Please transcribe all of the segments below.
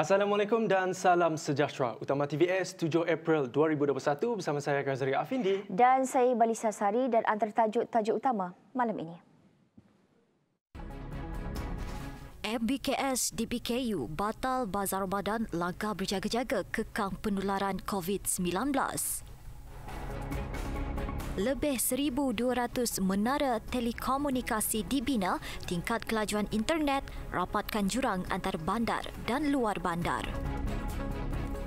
Assalamualaikum dan salam sejahtera. Utama TVS 7 April 2021 bersama saya Kazri Afindi dan saya Balisa Sari dan antara tajuk-tajuk utama malam ini. MBKS di PKU batal bazar Ramadan langkah berjaga-jaga kekang penularan COVID-19 lebih 1200 menara telekomunikasi dibina, tingkat kelajuan internet, rapatkan jurang antar bandar dan luar bandar.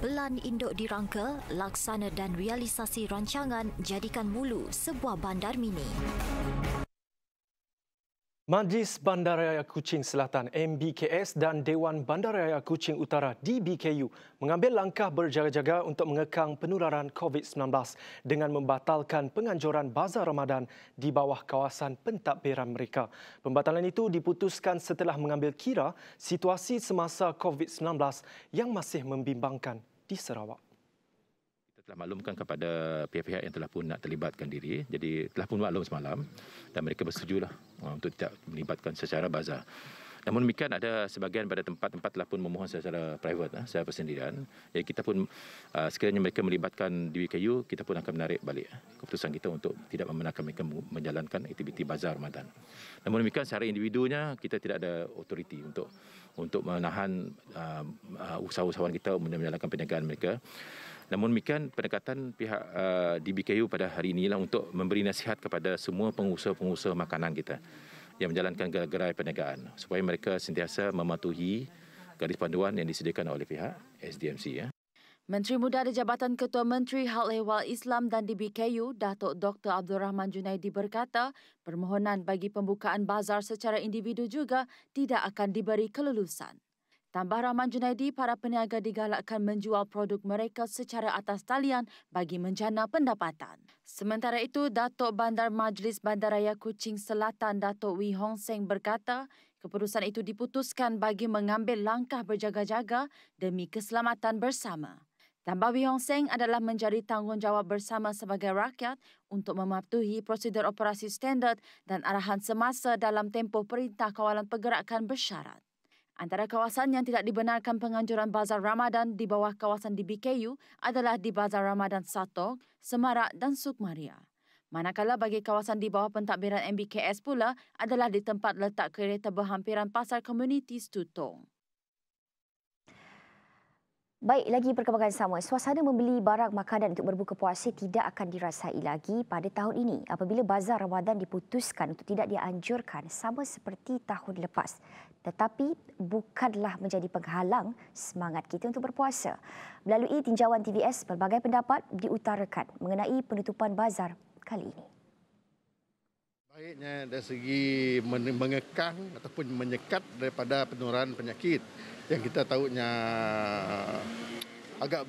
Pelan induk dirangka, laksana dan realisasi rancangan jadikan mulu sebuah bandar mini. Majlis Bandaraya Kuching Selatan MBKS dan Dewan Bandaraya Kuching Utara DBKU mengambil langkah berjaga-jaga untuk mengekang penularan COVID-19 dengan membatalkan penganjuran bazar Ramadan di bawah kawasan pentadbiran mereka. Pembatalan itu diputuskan setelah mengambil kira situasi semasa COVID-19 yang masih membimbangkan di Sarawak telah maklumkan kepada pihak-pihak yang telah pun nak terlibatkan diri. Jadi telah pun maklum semalam dan mereka bersetuju lah uh, untuk tidak melibatkan secara bazar. Namun demikian ada sebagian pada tempat-tempat telah pun memohon secara private, uh, secara persendirian. Ya, kita pun uh, sekiranya mereka melibatkan di WKU, kita pun akan menarik balik keputusan kita untuk tidak membenarkan mereka menjalankan aktiviti bazar Ramadan. Namun demikian secara individunya kita tidak ada otoriti untuk untuk menahan uh, usahawan kita untuk menjalankan perniagaan mereka. Namun demikian pendekatan pihak uh, eh, DBKU pada hari ini inilah untuk memberi nasihat kepada semua pengusaha-pengusaha makanan kita yang menjalankan gerai-gerai perniagaan supaya mereka sentiasa mematuhi garis panduan yang disediakan oleh pihak SDMC ya. Menteri Muda di Jabatan Ketua Menteri Hal Ehwal Islam dan DBKU, Datuk Dr. Abdul Rahman Junaidi berkata, permohonan bagi pembukaan bazar secara individu juga tidak akan diberi kelulusan. Tambah Rahman Junaidi, para peniaga digalakkan menjual produk mereka secara atas talian bagi menjana pendapatan. Sementara itu, Datuk Bandar Majlis Bandaraya Kuching Selatan Datuk Wee Hong Seng berkata, keputusan itu diputuskan bagi mengambil langkah berjaga-jaga demi keselamatan bersama. Tambah Wee Hong Seng adalah menjadi tanggungjawab bersama sebagai rakyat untuk mematuhi prosedur operasi standard dan arahan semasa dalam tempoh Perintah Kawalan Pergerakan Bersyarat. Antara kawasan yang tidak dibenarkan penganjuran Bazar Ramadan di bawah kawasan di BKU adalah di Bazar Ramadan Satok, Semarak dan Sukmaria. Manakala bagi kawasan di bawah pentadbiran MBKS pula adalah di tempat letak kereta berhampiran pasar komuniti Stutong. Baik, lagi perkembangan sama. Suasana membeli barang makanan untuk berbuka puasa tidak akan dirasai lagi pada tahun ini apabila bazar Ramadan diputuskan untuk tidak dianjurkan sama seperti tahun lepas tetapi bukanlah menjadi penghalang semangat kita untuk berpuasa. Melalui tinjauan TVS, pelbagai pendapat diutarakan mengenai penutupan bazar kali ini. Baiknya dari segi mengekang ataupun menyekat daripada penularan penyakit yang kita tahunya agak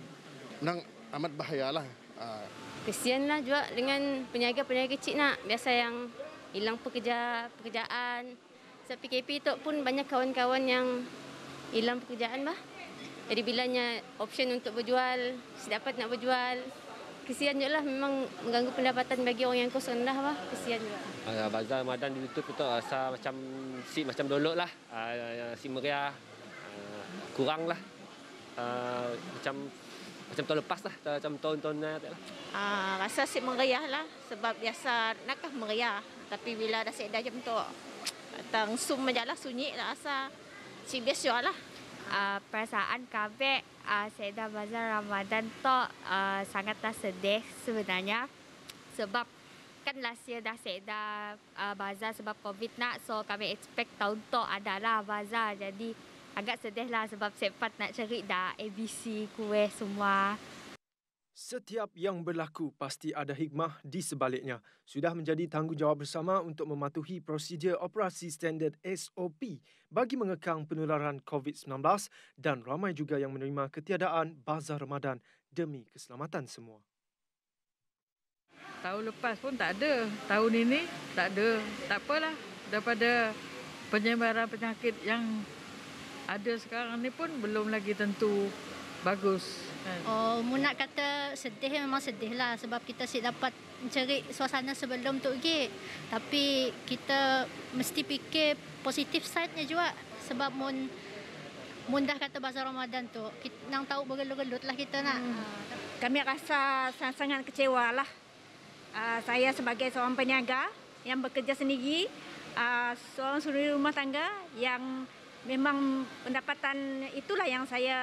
nang amat bahayalah. Lah. Kesianlah juga dengan peniaga-peniaga kecil nak biasa yang hilang pekerja pekerjaan So PKP itu pun banyak kawan-kawan yang hilang pekerjaan bah. Jadi bilanya option untuk berjual, sedapat nak berjual. Kesian juga lah memang mengganggu pendapatan bagi orang yang kos rendah bah. Kesian juga. Uh, bazar Ramadan ditutup itu, rasa macam si macam dolok lah. Uh, si meriah uh, kurang lah. Uh, macam macam tahun lepas lah. Macam tahun-tahun ni. Lah. Uh, rasa si meriah lah. Sebab biasa nakah meriah. Tapi bila dah sedar macam tu, tang sum majalah sunyi lah asa si biasa lah. Uh, perasaan kabe uh, ah, Seda Bazar Ramadan to uh, ah, sangatlah sedih sebenarnya sebab kan last year dah Seda uh, Bazar sebab COVID nak so kami expect tahun to adalah Bazar jadi agak sedih lah sebab sempat nak cari dah ABC kue semua. Setiap yang berlaku pasti ada hikmah di sebaliknya. Sudah menjadi tanggungjawab bersama untuk mematuhi prosedur operasi standard SOP bagi mengekang penularan COVID-19 dan ramai juga yang menerima ketiadaan bazar Ramadan demi keselamatan semua. Tahun lepas pun tak ada. Tahun ini tak ada. Tak apalah. Daripada penyebaran penyakit yang ada sekarang ini pun belum lagi tentu bagus. Kan. Oh, mu nak kata sedih memang sedih lah sebab kita sih dapat mencari suasana sebelum tu gig. Tapi kita mesti fikir positif side-nya juga sebab mun mudah kata bahasa Ramadan tu kita, nang tahu bergelut-gelut lah kita nak. Hmm. Ah, Kami rasa sangat-sangat kecewa lah. Uh, saya sebagai seorang peniaga yang bekerja sendiri, uh, seorang suri rumah tangga yang memang pendapatan itulah yang saya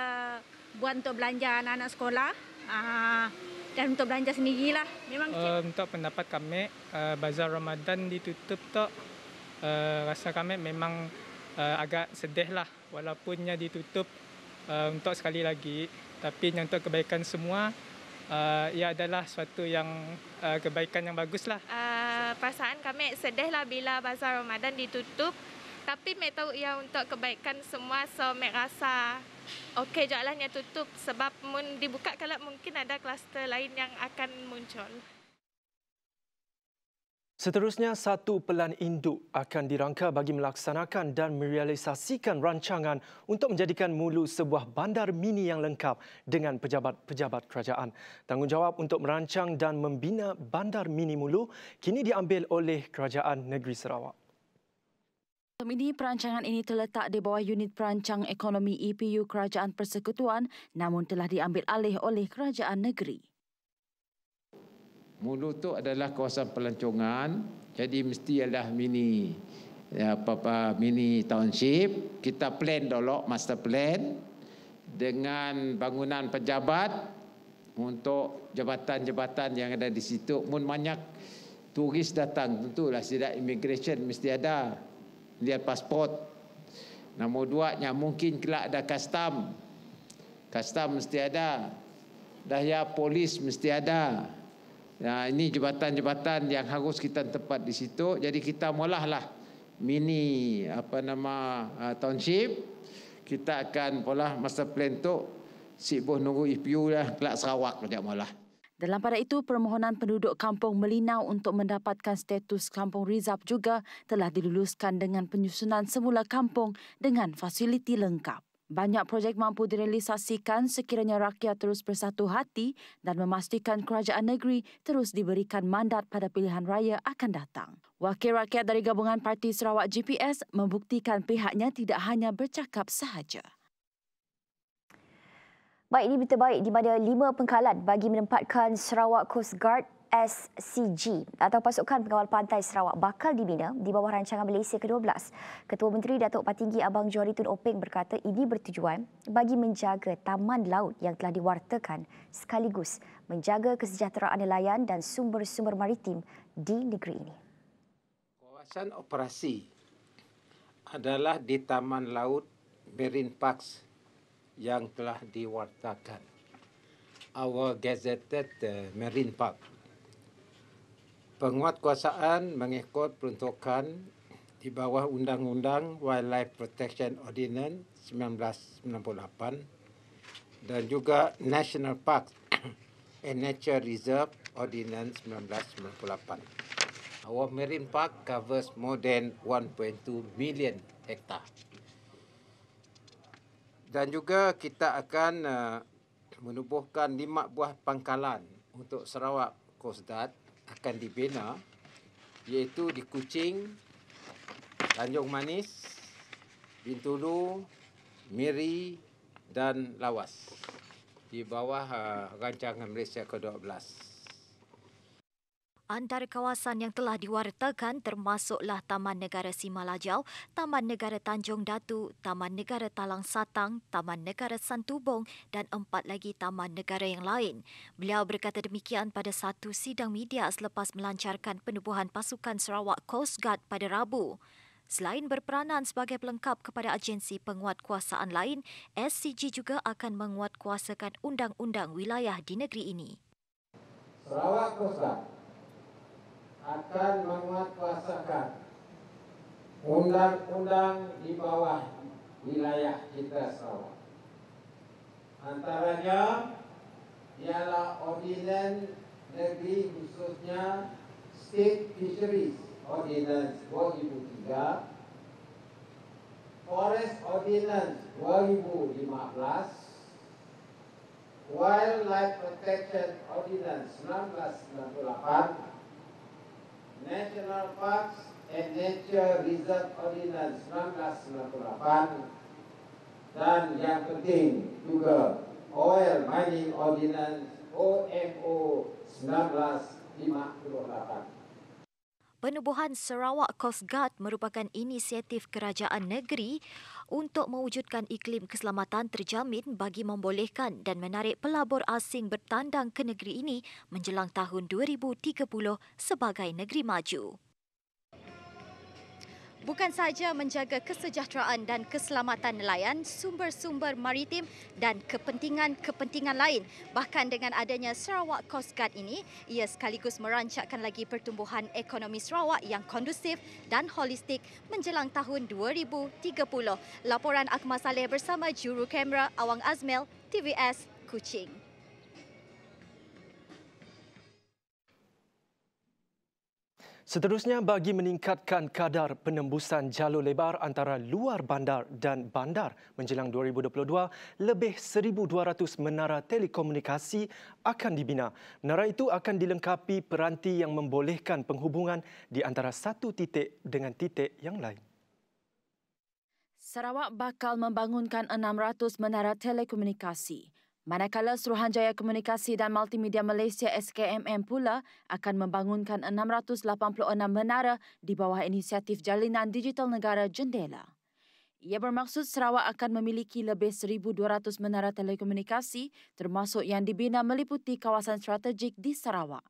buat untuk belanja anak-anak sekolah ah, dan untuk belanja sendirilah. Memang kecil. Eh, untuk pendapat kami, eh, bazar Ramadan ditutup tu eh, rasa kami memang agak sedih lah walaupunnya ditutup untuk sekali lagi. Tapi untuk kebaikan semua, uh, ia adalah suatu yang uh, kebaikan yang bagus lah. Uh, ah, perasaan kami sedih lah bila bazar Ramadan ditutup tapi saya tahu ia untuk kebaikan semua so Mek rasa okey je lah tutup sebab mun dibuka kalau mungkin ada kluster lain yang akan muncul. Seterusnya, satu pelan induk akan dirangka bagi melaksanakan dan merealisasikan rancangan untuk menjadikan mulu sebuah bandar mini yang lengkap dengan pejabat-pejabat kerajaan. Tanggungjawab untuk merancang dan membina bandar mini mulu kini diambil oleh Kerajaan Negeri Sarawak. Sebelum ini, perancangan ini terletak di bawah unit perancang ekonomi EPU Kerajaan Persekutuan namun telah diambil alih oleh Kerajaan Negeri. Mulu itu adalah kawasan pelancongan, jadi mesti adalah mini ya, apa, apa, mini township. Kita plan dulu, master plan dengan bangunan pejabat untuk jabatan-jabatan yang ada di situ. Mungkin banyak turis datang, tentulah tidak immigration mesti ada lihat pasport. Nombor dua, yang mungkin kelak ada kastam. Kastam mesti ada. Dah ya polis mesti ada. Ya, ini jabatan-jabatan yang harus kita tempat di situ. Jadi kita mulalah lah mini apa nama uh, township. Kita akan pula master plan tu sibuk nunggu IPU dah kelak Sarawak dia mulalah. Dalam pada itu, permohonan penduduk kampung Melinau untuk mendapatkan status kampung Rizab juga telah diluluskan dengan penyusunan semula kampung dengan fasiliti lengkap. Banyak projek mampu direalisasikan sekiranya rakyat terus bersatu hati dan memastikan kerajaan negeri terus diberikan mandat pada pilihan raya akan datang. Wakil rakyat dari gabungan parti Sarawak GPS membuktikan pihaknya tidak hanya bercakap sahaja. Baik ini berita baik di mana lima pengkalan bagi menempatkan Sarawak Coast Guard SCG atau pasukan pengawal pantai Sarawak bakal dibina di bawah rancangan Malaysia ke-12. Ketua Menteri Datuk Patinggi Abang Johari Tun Openg berkata ini bertujuan bagi menjaga taman laut yang telah diwartakan sekaligus menjaga kesejahteraan nelayan dan sumber-sumber maritim di negeri ini. Kawasan operasi adalah di Taman Laut Marine Parks yang telah diwartakan. Our Gazetted eh, Marine Park. Penguatkuasaan mengikut peruntukan di bawah Undang-Undang Wildlife Protection Ordinance 1998 dan juga National Park and Nature Reserve Ordinance 1998. Our Marine Park covers more than 1.2 million hectares dan juga kita akan uh, menubuhkan lima buah pangkalan untuk Sarawak Kosdat akan dibina iaitu di Kuching, Tanjung Manis, Bintulu, Miri dan Lawas di bawah uh, rancangan Malaysia ke-12 antara kawasan yang telah diwartakan termasuklah Taman Negara Simalajau, Taman Negara Tanjung Datu, Taman Negara Talang Satang, Taman Negara Santubong dan empat lagi taman negara yang lain. Beliau berkata demikian pada satu sidang media selepas melancarkan penubuhan pasukan Sarawak Coast Guard pada Rabu. Selain berperanan sebagai pelengkap kepada agensi penguatkuasaan lain, SCG juga akan menguatkuasakan undang-undang wilayah di negeri ini. Sarawak Coast Guard akan menguatkuasakan undang-undang di bawah wilayah kita Sarawak. Antaranya ialah Ordinan Negeri khususnya State Fisheries Ordinance 2003 Forest Ordinance 2015 Wildlife Protection Ordinance 1998 National Parks and Nature Reserve Ordinance 1998 dan yang penting juga Oil Mining Ordinance OMO 1958. Penubuhan Sarawak Coast Guard merupakan inisiatif kerajaan negeri untuk mewujudkan iklim keselamatan terjamin bagi membolehkan dan menarik pelabur asing bertandang ke negeri ini menjelang tahun 2030 sebagai negeri maju bukan saja menjaga kesejahteraan dan keselamatan nelayan, sumber-sumber maritim dan kepentingan-kepentingan lain. Bahkan dengan adanya Sarawak Coast Guard ini, ia sekaligus merancakkan lagi pertumbuhan ekonomi Sarawak yang kondusif dan holistik menjelang tahun 2030. Laporan Akmal Saleh bersama juru kamera Awang Azmil TVS Kuching. Seterusnya, bagi meningkatkan kadar penembusan jalur lebar antara luar bandar dan bandar menjelang 2022, lebih 1,200 menara telekomunikasi akan dibina. Menara itu akan dilengkapi peranti yang membolehkan penghubungan di antara satu titik dengan titik yang lain. Sarawak bakal membangunkan 600 menara telekomunikasi. Manakala Suruhanjaya Komunikasi dan Multimedia Malaysia SKMM pula akan membangunkan 686 menara di bawah inisiatif jalinan digital negara Jendela. Ia bermaksud Sarawak akan memiliki lebih 1200 menara telekomunikasi termasuk yang dibina meliputi kawasan strategik di Sarawak.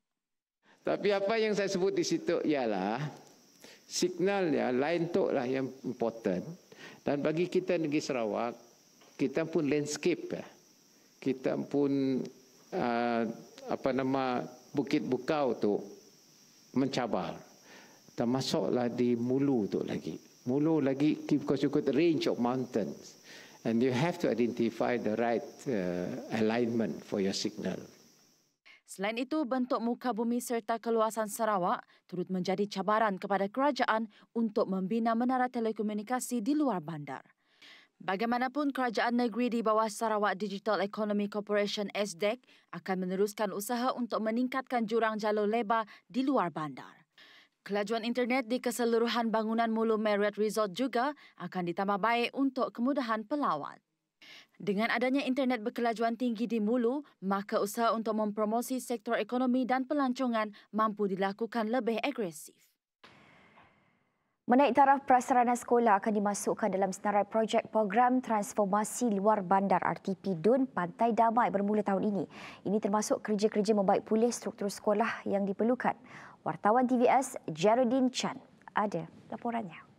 Tapi apa yang saya sebut di situ ialah signal ya line tok lah yang important dan bagi kita negeri Sarawak kita pun landscape ya kita pun uh, apa nama Bukit Bukau tu mencabar. Termasuklah di Mulu tu lagi. Mulu lagi kita you got range of mountains and you have to identify the right uh, alignment for your signal. Selain itu, bentuk muka bumi serta keluasan Sarawak turut menjadi cabaran kepada kerajaan untuk membina menara telekomunikasi di luar bandar. Bagaimanapun, Kerajaan Negeri di bawah Sarawak Digital Economy Corporation SDEC akan meneruskan usaha untuk meningkatkan jurang jalur lebar di luar bandar. Kelajuan internet di keseluruhan bangunan Mulu Marriott Resort juga akan ditambah baik untuk kemudahan pelawat. Dengan adanya internet berkelajuan tinggi di Mulu, maka usaha untuk mempromosi sektor ekonomi dan pelancongan mampu dilakukan lebih agresif. Menaik taraf prasarana sekolah akan dimasukkan dalam senarai projek program transformasi luar bandar RTP Dun Pantai Damai bermula tahun ini. Ini termasuk kerja-kerja membaik pulih struktur sekolah yang diperlukan. Wartawan TVS Geraldine Chan ada laporannya.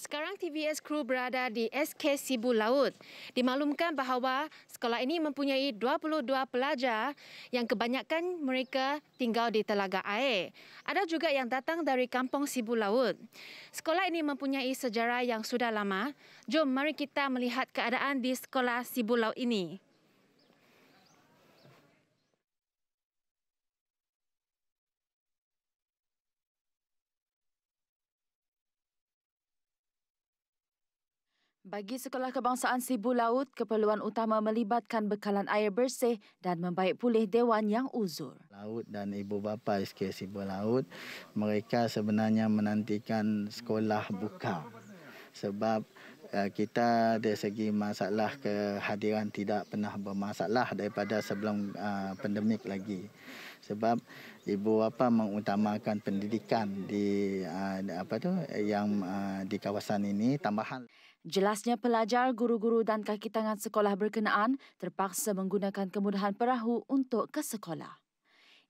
Sekarang TVS kru berada di SK Sibu Laut. Dimaklumkan bahawa sekolah ini mempunyai 22 pelajar yang kebanyakan mereka tinggal di Telaga Air. Ada juga yang datang dari kampung Sibu Laut. Sekolah ini mempunyai sejarah yang sudah lama. Jom mari kita melihat keadaan di sekolah Sibu Laut ini. Bagi Sekolah Kebangsaan Sibu Laut, keperluan utama melibatkan bekalan air bersih dan membaik pulih dewan yang uzur. Laut dan ibu bapa SK Sibu Laut, mereka sebenarnya menantikan sekolah buka. Sebab eh, kita dari segi masalah kehadiran tidak pernah bermasalah daripada sebelum eh, pandemik lagi. Sebab ibu bapa mengutamakan pendidikan di eh, apa tu yang di kawasan ini tambahan. Jelasnya pelajar, guru-guru dan kaki tangan sekolah berkenaan terpaksa menggunakan kemudahan perahu untuk ke sekolah.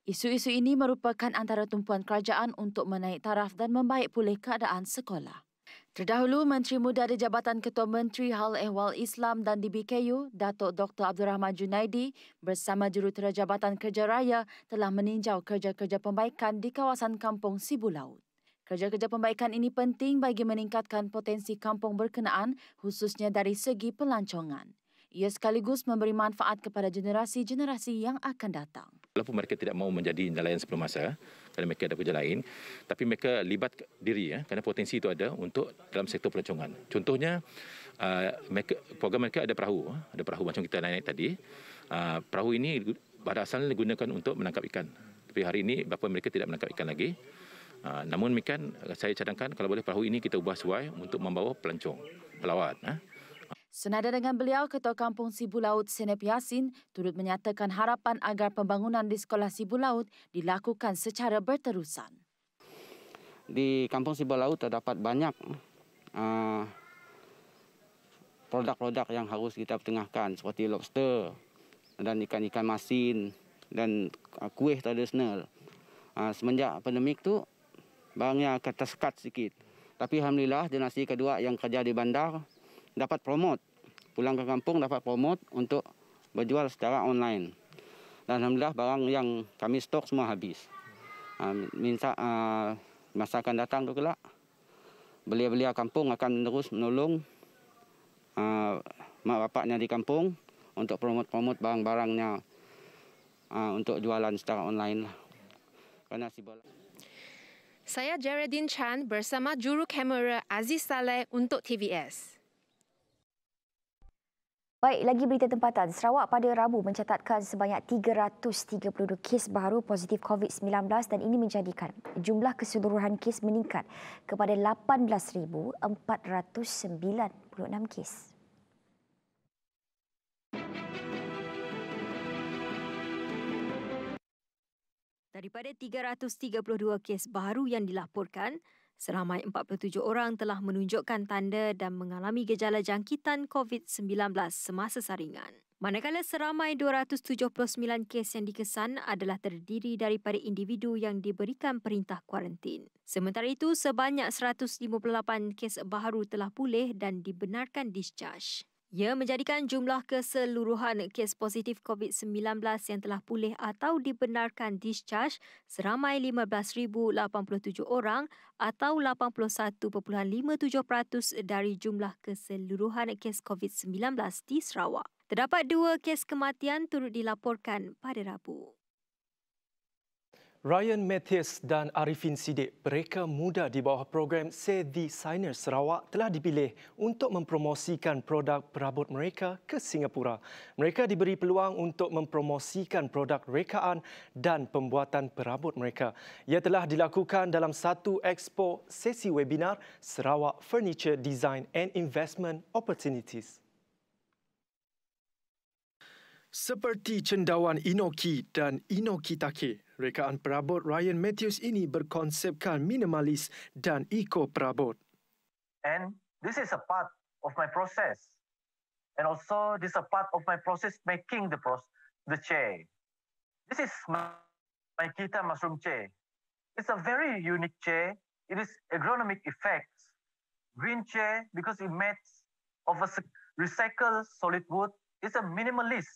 Isu-isu ini merupakan antara tumpuan kerajaan untuk menaik taraf dan membaik pulih keadaan sekolah. Terdahulu, Menteri Muda di Jabatan Ketua Menteri Hal Ehwal Islam dan DBKU, Datuk Dr. Abdul Rahman Junaidi bersama Jurutera Jabatan Kerja Raya telah meninjau kerja-kerja pembaikan di kawasan kampung Sibu Laut. Kerja-kerja pembaikan ini penting bagi meningkatkan potensi kampung berkenaan khususnya dari segi pelancongan. Ia sekaligus memberi manfaat kepada generasi-generasi yang akan datang. Walaupun mereka tidak mahu menjadi nelayan sebelum masa kerana mereka ada kerja lain, tapi mereka libat diri ya, kerana potensi itu ada untuk dalam sektor pelancongan. Contohnya, ah, mereka, program mereka ada perahu, ada perahu macam kita naik tadi. Ah, perahu ini pada asalnya digunakan untuk menangkap ikan. Tapi hari ini, bapa mereka tidak menangkap ikan lagi. Ah, namun demikian ah, saya cadangkan kalau boleh perahu ini kita ubah suai untuk membawa pelancong pelawat ah. Senada dengan beliau, Ketua Kampung Sibu Laut Senep Yasin turut menyatakan harapan agar pembangunan di Sekolah Sibu Laut dilakukan secara berterusan. Di Kampung Sibu Laut terdapat banyak produk-produk yang harus kita pertengahkan seperti lobster dan ikan-ikan masin dan uh, kuih tradisional. semenjak pandemik itu, Barangnya ke terskat sikit. Tapi alhamdulillah generasi kedua yang kerja di bandar dapat promote. Pulang ke kampung dapat promote untuk berjual secara online. Dan alhamdulillah barang yang kami stok semua habis. Ah, minta uh, masa akan datang tu kelak belia-belia kampung akan terus menolong uh, mak bapaknya di kampung untuk promot-promot barang-barangnya uh, untuk jualan secara online lah. Karena si bola. Saya Geraldine Chan bersama juru kamera Aziz Saleh untuk TVS. Baik, lagi berita tempatan. Sarawak pada Rabu mencatatkan sebanyak 332 kes baru positif COVID-19 dan ini menjadikan jumlah keseluruhan kes meningkat kepada 18,496 kes. Daripada 332 kes baru yang dilaporkan, seramai 47 orang telah menunjukkan tanda dan mengalami gejala jangkitan COVID-19 semasa saringan. Manakala seramai 279 kes yang dikesan adalah terdiri daripada individu yang diberikan perintah kuarantin. Sementara itu, sebanyak 158 kes baru telah pulih dan dibenarkan discharge. Ia menjadikan jumlah keseluruhan kes positif COVID-19 yang telah pulih atau dibenarkan discharge seramai 15,087 orang atau 81.57% dari jumlah keseluruhan kes COVID-19 di Sarawak. Terdapat dua kes kematian turut dilaporkan pada Rabu. Ryan Mathias dan Arifin Sidik, mereka muda di bawah program Say The Signer Sarawak telah dipilih untuk mempromosikan produk perabot mereka ke Singapura. Mereka diberi peluang untuk mempromosikan produk rekaan dan pembuatan perabot mereka. Ia telah dilakukan dalam satu expo sesi webinar Sarawak Furniture Design and Investment Opportunities. Seperti cendawan Inoki dan Inoki Take, rekaan perabot Ryan Matthews ini berkonsepkan minimalis dan eco perabot. And this is a part of my process. And also this is a part of my process making the pros the chair. This is my, my Kita mushroom chair. It's a very unique chair. It is agronomic effects. Green chair because it made of a recycled solid wood. It's a minimalist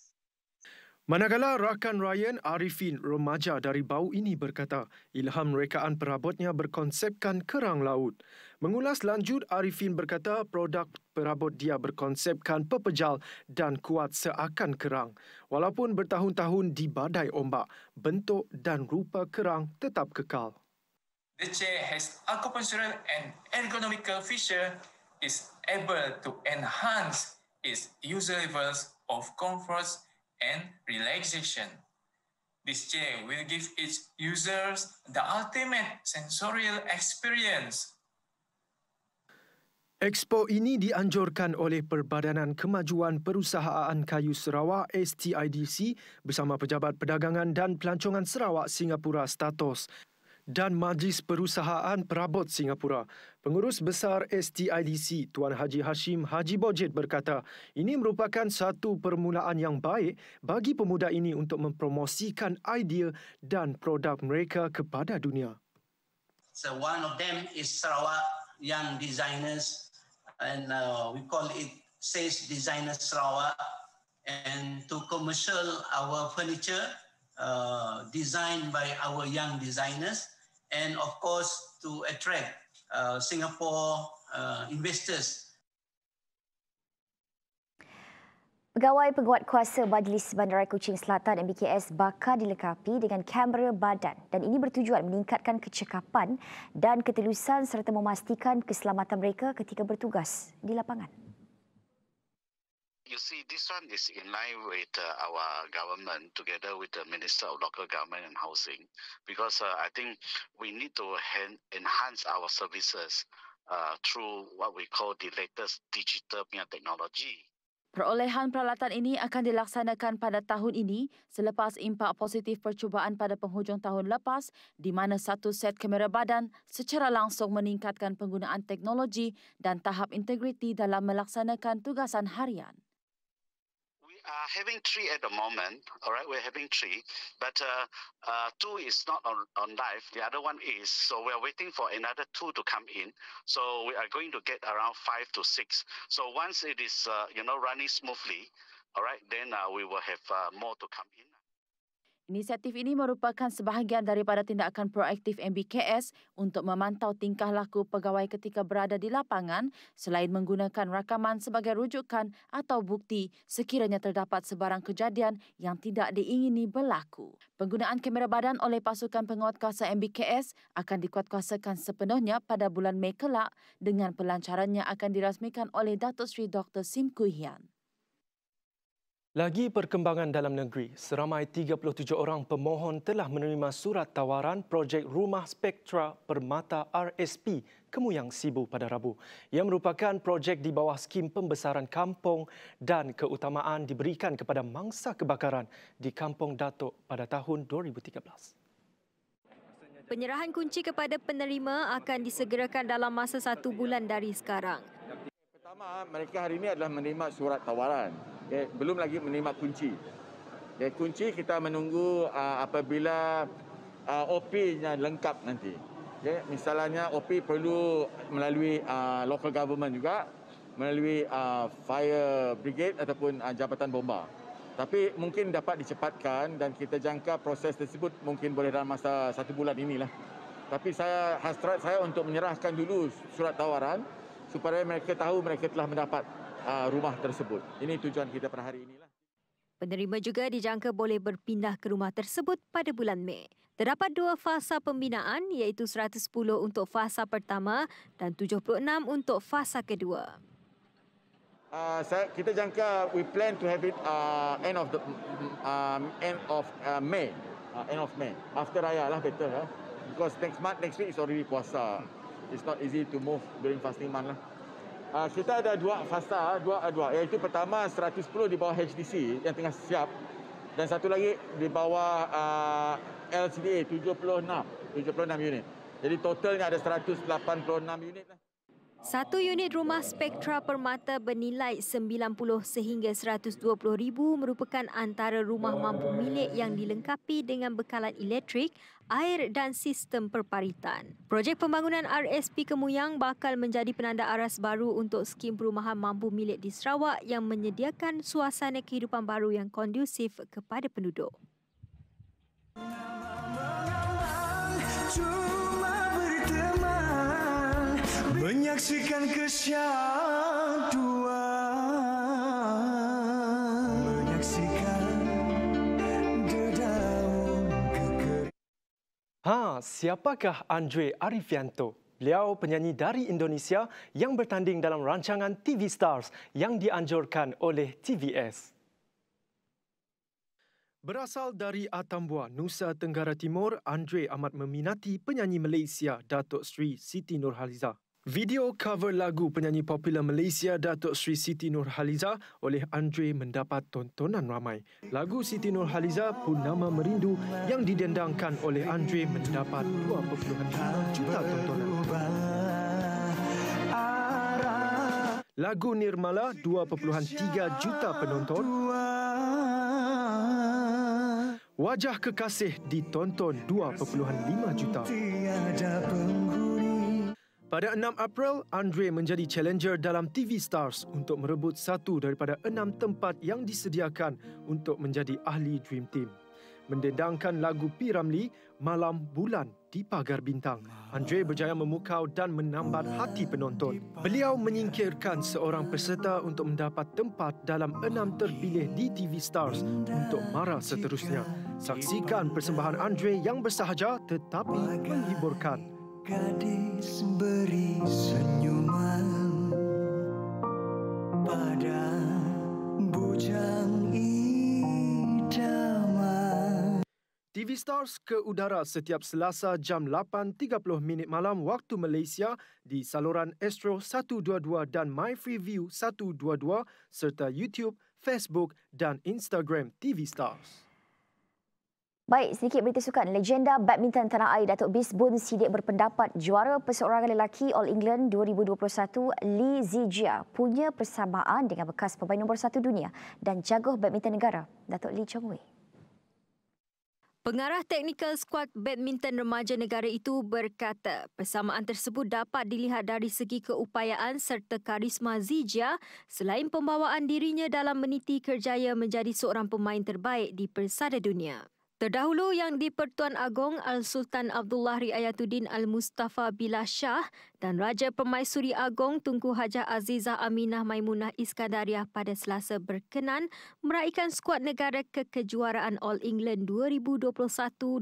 Manakala rakan Ryan Arifin remaja dari bau ini berkata, ilham rekaan perabotnya berkonsepkan kerang laut. Mengulas lanjut, Arifin berkata produk perabot dia berkonsepkan pepejal dan kuat seakan kerang. Walaupun bertahun-tahun di badai ombak, bentuk dan rupa kerang tetap kekal. The chair has acupunctural and ergonomical feature is able to enhance its user levels of comfort and relaxation. This chair will give its users the ultimate sensorial experience. Expo ini dianjurkan oleh Perbadanan Kemajuan Perusahaan Kayu Sarawak STIDC bersama Pejabat Perdagangan dan Pelancongan Sarawak Singapura Status dan Majlis Perusahaan Perabot Singapura. Pengurus Besar STIDC Tuan Haji Hashim Haji Bojet berkata, ini merupakan satu permulaan yang baik bagi pemuda ini untuk mempromosikan idea dan produk mereka kepada dunia. So one of them is Sarawak young designers and uh, we call it says designers Sarawak and to commercial our furniture Uh, designed by our young designers and of course to attract uh, Singapore uh, investors. Pegawai penguat kuasa Majlis Bandaraya Kuching Selatan MBKS bakal dilengkapi dengan kamera badan dan ini bertujuan meningkatkan kecekapan dan ketelusan serta memastikan keselamatan mereka ketika bertugas di lapangan. You see, this one is in line with uh, our government together with the Minister of Local Government and Housing because uh, I think we need to enhance our services uh, through what we call the latest digital technology. Perolehan peralatan ini akan dilaksanakan pada tahun ini selepas impak positif percubaan pada penghujung tahun lepas di mana satu set kamera badan secara langsung meningkatkan penggunaan teknologi dan tahap integriti dalam melaksanakan tugasan harian. are uh, having three at the moment. All right, we're having three, but uh, uh, two is not on, on live. The other one is. So we are waiting for another two to come in. So we are going to get around five to six. So once it is, uh, you know, running smoothly, all right, then uh, we will have uh, more to come in. Inisiatif ini merupakan sebahagian daripada tindakan proaktif MBKS untuk memantau tingkah laku pegawai ketika berada di lapangan selain menggunakan rakaman sebagai rujukan atau bukti sekiranya terdapat sebarang kejadian yang tidak diingini berlaku. Penggunaan kamera badan oleh pasukan penguat penguatkuasa MBKS akan dikuatkuasakan sepenuhnya pada bulan Mei kelak dengan pelancarannya akan dirasmikan oleh Datuk Seri Dr. Sim Kuihian. Lagi perkembangan dalam negeri, seramai 37 orang pemohon telah menerima surat tawaran projek Rumah Spektra Permata RSP Kemuyang Sibu pada Rabu yang merupakan projek di bawah skim pembesaran kampung dan keutamaan diberikan kepada mangsa kebakaran di Kampung Datuk pada tahun 2013. Penyerahan kunci kepada penerima akan disegerakan dalam masa satu bulan dari sekarang pertama mereka hari ini adalah menerima surat tawaran okay. belum lagi menerima kunci okay. kunci kita menunggu uh, apabila uh, ah, OP nya lengkap nanti okay. misalnya OP perlu melalui uh, local government juga melalui uh, fire brigade ataupun uh, jabatan bomba tapi mungkin dapat dicepatkan dan kita jangka proses tersebut mungkin boleh dalam masa satu bulan inilah tapi saya hasrat saya untuk menyerahkan dulu surat tawaran supaya mereka tahu mereka telah mendapat uh, rumah tersebut. Ini tujuan kita pada hari inilah. Penerima juga dijangka boleh berpindah ke rumah tersebut pada bulan Mei. Terdapat dua fasa pembinaan iaitu 110 untuk fasa pertama dan 76 untuk fasa kedua. Uh, saya, kita jangka we plan to have it uh, end of the um, end of uh, May, uh, end of May. After raya lah betul lah. Eh? Because next month next week is already puasa it's not easy to move during fasting month lah. Uh, kita ada dua fasta, dua ah, dua iaitu pertama 110 di bawah HDC yang tengah siap dan satu lagi di bawah uh, LCDA 76, 76 unit. Jadi totalnya ada 186 unit lah. Satu unit rumah Spektra Permata bernilai RM90 sehingga RM120,000 merupakan antara rumah mampu milik yang dilengkapi dengan bekalan elektrik, air dan sistem perparitan. Projek pembangunan RSP Kemuyang bakal menjadi penanda aras baru untuk skim perumahan mampu milik di Sarawak yang menyediakan suasana kehidupan baru yang kondusif kepada penduduk. Menang, menang, Ha, siapakah Andre Arifianto? Beliau penyanyi dari Indonesia yang bertanding dalam rancangan TV Stars yang dianjurkan oleh TVS. Berasal dari Atambua, Nusa Tenggara Timur, Andre amat meminati penyanyi Malaysia Datuk Sri Siti Nurhaliza. Video cover lagu penyanyi popular Malaysia Datuk Sri Siti Nurhaliza oleh Andre mendapat tontonan ramai. Lagu Siti Nurhaliza pun nama merindu yang didendangkan oleh Andre mendapat 2.5 juta tontonan. Lagu Nirmala 2.3 juta penonton. Wajah Kekasih ditonton 2.5 juta. Tiada pemenang. Pada 6 April, Andre menjadi challenger dalam TV Stars untuk merebut satu daripada enam tempat yang disediakan untuk menjadi ahli Dream Team. Mendendangkan lagu P. Ramli, Malam Bulan di Pagar Bintang. Andre berjaya memukau dan menambat hati penonton. Beliau menyingkirkan seorang peserta untuk mendapat tempat dalam enam terpilih di TV Stars untuk marah seterusnya. Saksikan persembahan Andre yang bersahaja tetapi menghiburkan. TV Stars ke udara setiap Selasa jam 8.30 minit malam waktu Malaysia di saluran Astro 122 dan MyFreeView 122 serta YouTube, Facebook dan Instagram TV Stars. Baik, sedikit berita sukan. Legenda badminton tanah air Datuk Bisbun Sidik berpendapat juara perseorangan lelaki All England 2021 Lee Zijia punya persamaan dengan bekas pemain nombor satu dunia dan jaguh badminton negara Datuk Lee Chong Wei. Pengarah teknikal skuad badminton remaja negara itu berkata persamaan tersebut dapat dilihat dari segi keupayaan serta karisma Zijia selain pembawaan dirinya dalam meniti kerjaya menjadi seorang pemain terbaik di persada dunia. Terdahulu yang di-Pertuan Agong Al-Sultan Abdullah Riayatuddin Al-Mustafa Billah Shah dan Raja Permaisuri Agong Tunku Hajah Azizah Aminah Maimunah Iskandariah pada selasa berkenan meraihkan skuad negara ke kejuaraan All England 2021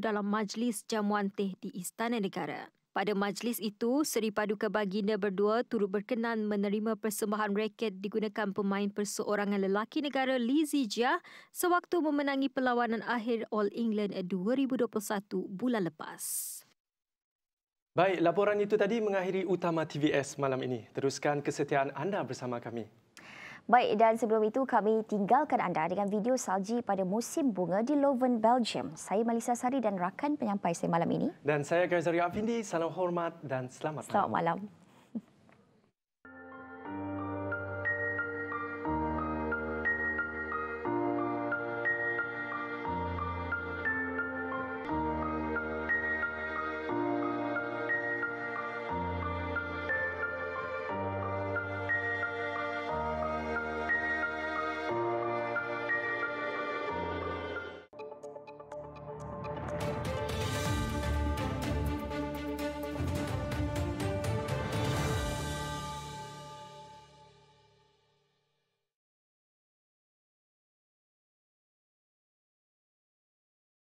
dalam majlis jamuan teh di Istana Negara. Pada majlis itu, Seri Paduka Baginda berdua turut berkenan menerima persembahan raket digunakan pemain perseorangan lelaki negara Lee Zijia sewaktu memenangi perlawanan akhir All England 2021 bulan lepas. Baik, laporan itu tadi mengakhiri utama TVS malam ini. Teruskan kesetiaan anda bersama kami. Baik dan sebelum itu kami tinggalkan anda dengan video salji pada musim bunga di Loven, Belgium. Saya Malisa Sari dan rakan penyampai saya malam ini. Dan saya Kaisar Afindi, salam hormat dan selamat, selamat malam. Selamat malam.